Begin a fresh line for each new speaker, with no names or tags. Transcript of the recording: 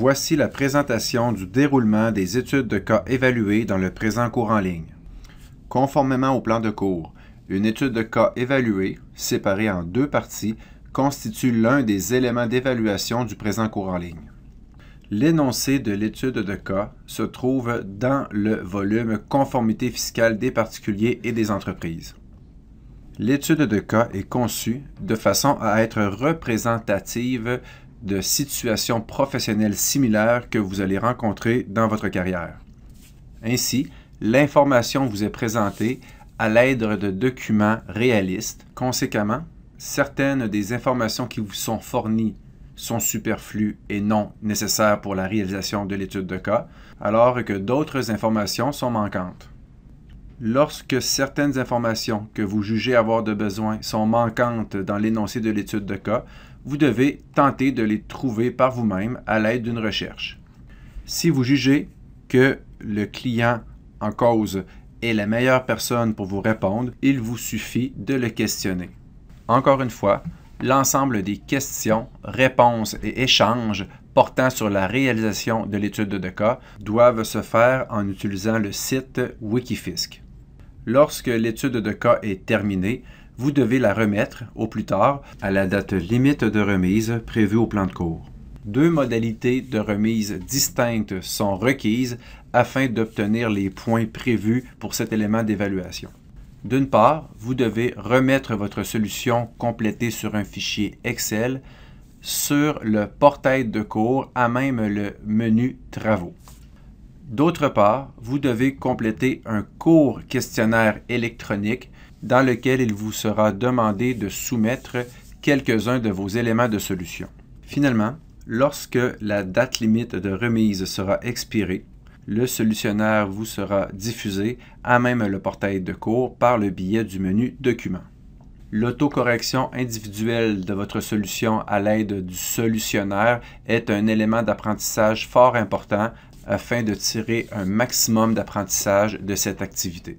Voici la présentation du déroulement des études de cas évaluées dans le présent cours en ligne. Conformément au plan de cours, une étude de cas évaluée, séparée en deux parties, constitue l'un des éléments d'évaluation du présent cours en ligne. L'énoncé de l'étude de cas se trouve dans le volume Conformité fiscale des particuliers et des entreprises. L'étude de cas est conçue de façon à être représentative de situations professionnelles similaires que vous allez rencontrer dans votre carrière. Ainsi, l'information vous est présentée à l'aide de documents réalistes. Conséquemment, certaines des informations qui vous sont fournies sont superflues et non nécessaires pour la réalisation de l'étude de cas, alors que d'autres informations sont manquantes. Lorsque certaines informations que vous jugez avoir de besoin sont manquantes dans l'énoncé de l'étude de cas, vous devez tenter de les trouver par vous-même à l'aide d'une recherche. Si vous jugez que le client en cause est la meilleure personne pour vous répondre, il vous suffit de le questionner. Encore une fois, l'ensemble des questions, réponses et échanges portant sur la réalisation de l'étude de cas doivent se faire en utilisant le site WikiFisk. Lorsque l'étude de cas est terminée, vous devez la remettre, au plus tard, à la date limite de remise prévue au plan de cours. Deux modalités de remise distinctes sont requises afin d'obtenir les points prévus pour cet élément d'évaluation. D'une part, vous devez remettre votre solution complétée sur un fichier Excel sur le portail de cours à même le menu Travaux. D'autre part, vous devez compléter un court questionnaire électronique dans lequel il vous sera demandé de soumettre quelques-uns de vos éléments de solution. Finalement, lorsque la date limite de remise sera expirée, le solutionnaire vous sera diffusé à même le portail de cours par le biais du menu Documents. L'autocorrection individuelle de votre solution à l'aide du solutionnaire est un élément d'apprentissage fort important afin de tirer un maximum d'apprentissage de cette activité.